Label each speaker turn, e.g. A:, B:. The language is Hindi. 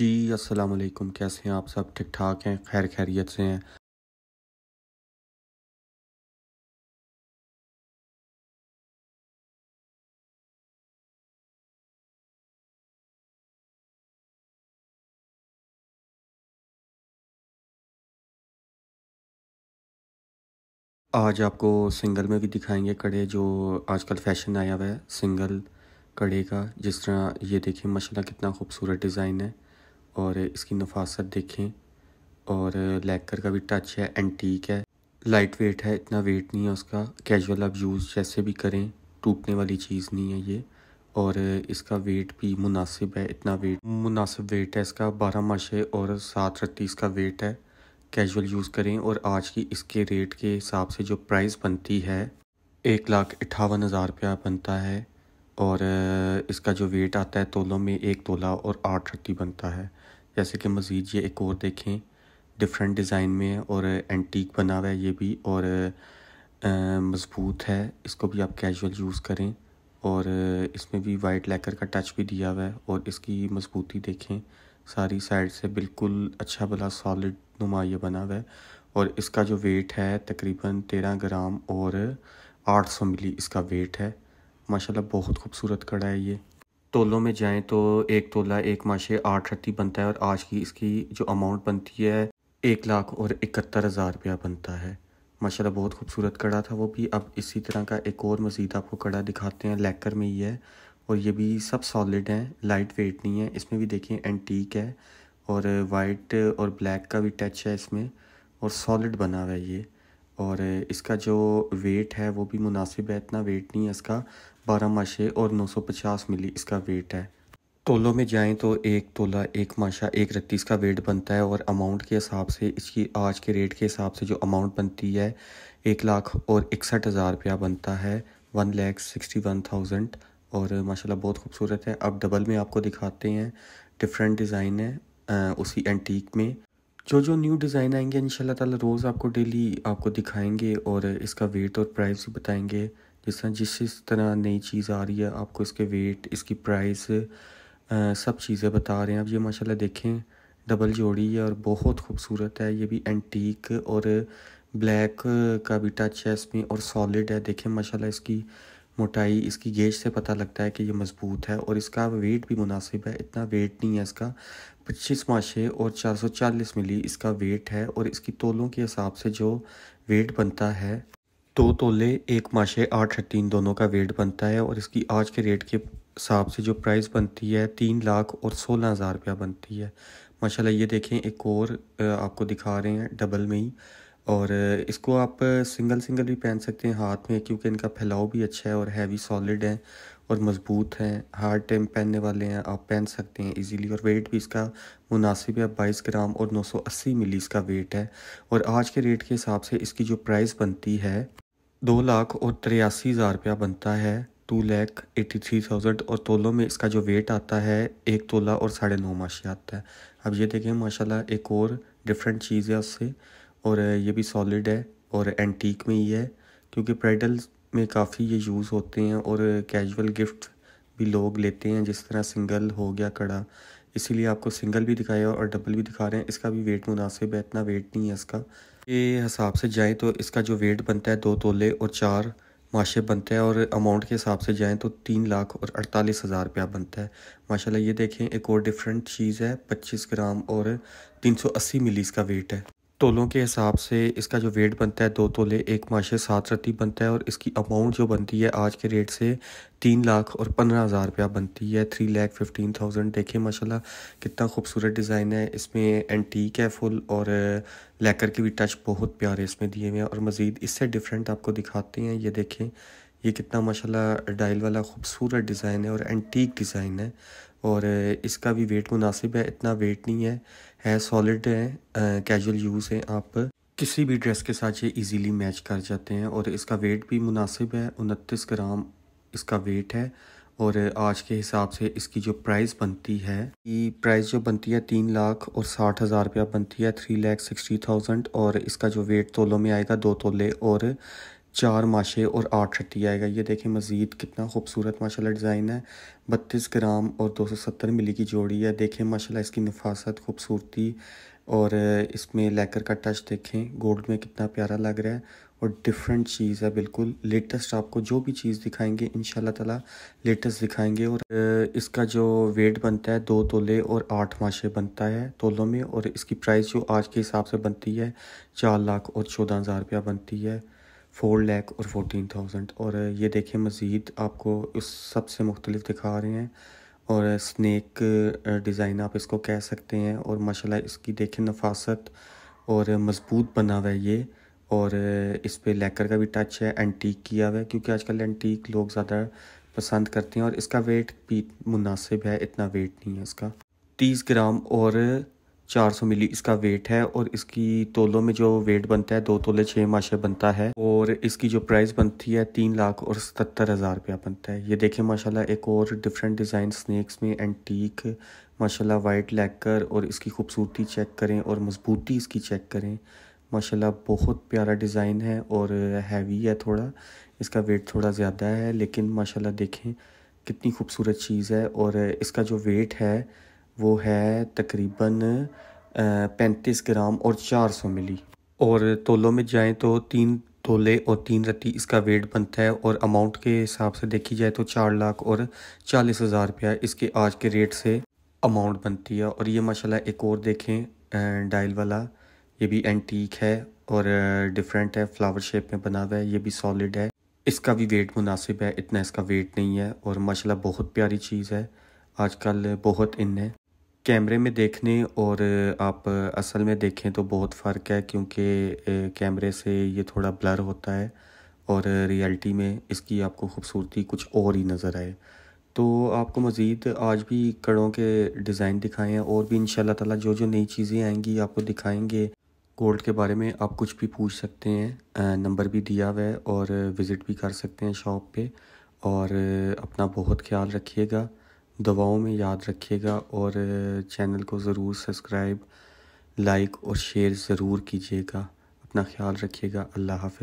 A: जी अस्सलाम वालेकुम कैसे हैं आप सब ठीक ठाक हैं खैर खैरियत से हैं आज आपको सिंगल में भी दिखाएंगे कड़े जो आजकल फैशन आया हुआ है सिंगल कड़े का जिस तरह ये देखिए मशाला कितना खूबसूरत डिज़ाइन है और इसकी नफासत देखें और लेकर का भी टच है एंटीक है लाइट वेट है इतना वेट नहीं है उसका कैजुअल आप यूज़ जैसे भी करें टूटने वाली चीज़ नहीं है ये और इसका वेट भी मुनासिब है इतना वेट मुनासिब वेट है इसका बारह माशे और सात रत्ती इसका वेट है कैजुअल यूज़ करें और आज की इसके रेट के हिसाब से जो प्राइस बनती है एक लाख अट्ठावन हज़ार रुपया बनता है और इसका जो वेट आता है तोलों में एक तोला और आठ रत्ती बनता है जैसे कि मज़ीद ये एक और देखें डिफरेंट डिज़ाइन में और एंटीक बना हुआ है ये भी और मज़बूत है इसको भी आप कैजुअल यूज़ करें और इसमें भी वाइट लेकर का टच भी दिया हुआ है और इसकी मज़बूती देखें सारी साइड से बिल्कुल अच्छा भला सॉलिड नुमा यह बना हुआ है और इसका जो वेट है तकरीबन तेरह ग्राम और आठ सौ मिली इसका वेट है माशाल्लाह बहुत खूबसूरत कड़ा है ये तोलों में जाएँ तो एक तोला एक माशे आठ रत्ती बनता है और आज की इसकी जो अमाउंट बनती है एक लाख और इकहत्तर हज़ार रुपया बनता है माशाल्लाह बहुत खूबसूरत कड़ा था वो भी अब इसी तरह का एक और मज़ीद आपको कड़ा दिखाते हैं लेकर में ही है और ये भी सब सॉलिड हैं लाइट वेट नहीं है इसमें भी देखें एंटीक है और वाइट और ब्लैक का भी टच है इसमें और सॉलिड बना हुआ है ये और इसका जो वेट है वो भी मुनासिब है इतना वेट नहीं है इसका बारह माशे और नौ सौ पचास मिली इसका वेट है तोलों में जाएं तो एक तोला एक माशा एक रत्ती इसका वेट बनता है और अमाउंट के हिसाब से इसकी आज के रेट के हिसाब से जो अमाउंट बनती है एक लाख और इकसठ हज़ार रुपया बनता है one lakh sixty one thousand और माशाल्लाह बहुत खूबसूरत है अब डबल में आपको दिखाते हैं डिफरेंट डिज़ाइन है उसी एंटीक में जो जो न्यू डिज़ाइन आएंगे इन ताला रोज़ आपको डेली आपको दिखाएंगे और इसका वेट और प्राइस भी बताएंगे जिस तरह जिस जिस तरह नई चीज़ आ रही है आपको इसके वेट इसकी प्राइस सब चीज़ें बता रहे हैं आप ये माशाला देखें डबल जोड़ी है और बहुत खूबसूरत है ये भी एंटीक और ब्लैक का भी टच है इसमें और सॉलिड है देखें माशाला इसकी मोटाई इसकी गेज से पता लगता है कि ये मज़बूत है और इसका वेट भी मुनासिब है इतना वेट नहीं है इसका पच्चीस माशे और चार सौ चालीस मिली इसका वेट है और इसकी तोलों के हिसाब से जो वेट बनता है दो तोले एक माशे आठ तीन दोनों का वेट बनता है और इसकी आज के रेट के हिसाब से जो प्राइस बनती है तीन लाख और सोलह हज़ार रुपया बनती है माशाल्लाह ये देखें एक और आपको दिखा रहे हैं डबल में ही और इसको आप सिंगल सिंगल भी पहन सकते हैं हाथ में क्योंकि इनका फैलाव भी अच्छा है और हैवी सॉलिड है और मज़बूत हैं हार्ड टाइम पहनने वाले हैं आप पहन सकते हैं इजीली और वेट भी इसका मुनासिब है बाईस ग्राम और 980 मिली इसका वेट है और आज के रेट के हिसाब से इसकी जो प्राइस बनती है दो लाख और तिरासी हज़ार रुपया बनता है two lakh eighty three thousand और तोलों में इसका जो वेट आता है एक तोला और साढ़े नौ माशी आता है अब ये देखें माशाल्लाह एक और डिफरेंट चीज़ है उससे और ये भी सॉलिड है और एंटीक में ही है क्योंकि ब्राइडल्स में काफ़ी ये यूज़ होते हैं और कैजुअल गिफ्ट भी लोग लेते हैं जिस तरह सिंगल हो गया कड़ा इसीलिए आपको सिंगल भी दिखाया और डबल भी दिखा रहे हैं इसका भी वेट मुनासिब है इतना वेट नहीं है इसका ये हिसाब से जाएँ तो इसका जो वेट बनता है दो तोले और चार माशे बनते हैं और अमाउंट के हिसाब से जाएँ तो तीन लाख और अड़तालीस हज़ार रुपया बनता है माशाल्लाह ये देखें एक और डिफरेंट चीज़ है पच्चीस ग्राम और तीन सौ अस्सी मिली इसका वेट है तोलों के हिसाब से इसका जो वेट बनता है दो तोले एक माशे सात रत्ती बनता है और इसकी अमाउंट जो बनती है आज के रेट से तीन लाख और पंद्रह हज़ार रुपया बनती है थ्री लैख फिफ्टीन थाउजेंड देखिए माशाल्लाह कितना खूबसूरत डिज़ाइन है इसमें एंटीक है फुल और लेकर के भी टच बहुत प्यारे इसमें दिए हुए हैं और मज़ीद इससे डिफरेंट आपको दिखाते हैं ये देखें ये कितना माशाल्लाह डायल वाला खूबसूरत डिज़ाइन है और एंटीक डिज़ाइन है और इसका भी वेट मुनासिब है इतना वेट नहीं है है सॉलिड है कैजुअल यूज़ है आप किसी भी ड्रेस के साथ ये इजीली मैच कर जाते हैं और इसका वेट भी मुनासिब है उनतीस ग्राम इसका वेट है और आज के हिसाब से इसकी जो प्राइस बनती है ये प्राइस जो बनती है तीन लाख और साठ हज़ार रुपया बनती है थ्री लैख सिक्सटी थाउजेंड और इसका जो वेट तोलों में आएगा दो तोले और चार माशे और आठ छट्टी आएगा ये देखें मज़ीद कितना खूबसूरत माशाल्लाह डिज़ाइन है बत्तीस ग्राम और दो सौ सत्तर मिली की जोड़ी है देखें माशाल्लाह इसकी नफासत खूबसूरती और इसमें लेकर का टच देखें गोल्ड में कितना प्यारा लग रहा है और डिफरेंट चीज़ है बिल्कुल लेटेस्ट आपको जो भी चीज़ दिखाएंगे इन ताला लेटेस्ट दिखाएंगे और इसका जो वेट बनता है दो तोले और आठ माशे बनता है तोलों में और इसकी प्राइस जो आज के हिसाब से बनती है चार लाख और चौदह हज़ार रुपया बनती है फोर लैख और फोटीन थाउजेंड और ये देखें मज़ीद आपको इस सबसे मुख्तलिफ दिखा रहे हैं और स्नैक डिज़ाइन आप इसको कह सकते हैं और माशाला इसकी देखें नफासत और मज़बूत बना हुआ है ये और इस पर लेकर का भी टच है एंटीक किया हुआ है क्योंकि आजकल एंटीक लोग ज़्यादा पसंद करते हैं और इसका वेट भी मुनासिब है इतना वेट नहीं है इसका तीस ग्राम और 400 मिली इसका वेट है और इसकी तोलों में जो वेट बनता है दो तोले छः माशे बनता है और इसकी जो प्राइस बनती है तीन लाख और सतर हज़ार रुपया बनता है ये देखें माशाल्लाह एक और डिफरेंट डिज़ाइन स्नैक्स में एंटीक माशाल्लाह वाइट लैकर और इसकी खूबसूरती चेक करें और मजबूती इसकी चेक करें माशा बहुत प्यारा डिज़ाइन है और हैवी है थोड़ा इसका वेट थोड़ा ज़्यादा है लेकिन माशाला देखें कितनी खूबसूरत चीज़ है और इसका जो वेट है वो है तकरीबन पैंतीस ग्राम और चार सौ मिली और तोलों में जाएँ तो तीन तोले और तीन रत्ती इसका वेट बनता है और अमाउंट के हिसाब से देखी जाए तो चार लाख और चालीस हज़ार रुपया इसके आज के रेट से अमाउंट बनती है और ये माशाल्लाह एक और देखें डायल वाला ये भी एंटीक है और डिफरेंट है फ्लावर शेप में बना हुआ है ये भी सॉलिड है इसका भी वेट मुनासिब है इतना इसका वेट नहीं है और माशाल्लाह बहुत प्यारी चीज़ है आजकल बहुत इन है कैमरे में देखने और आप असल में देखें तो बहुत फ़र्क है क्योंकि कैमरे से ये थोड़ा ब्लर होता है और रियलिटी में इसकी आपको खूबसूरती कुछ और ही नज़र आए तो आपको मज़ीद आज भी कड़ों के डिज़ाइन दिखाएँ और भी इन ताला जो जो नई चीज़ें आएंगी आपको दिखाएंगे गोल्ड के बारे में आप कुछ भी पूछ सकते हैं नंबर भी दिया हुआ है और विज़िट भी कर सकते हैं शॉप पे और अपना बहुत ख्याल रखिएगा दवाओं में याद रखिएगा और चैनल को ज़रूर सब्सक्राइब लाइक और शेयर ज़रूर कीजिएगा अपना ख्याल रखिएगा अल्लाह हाफ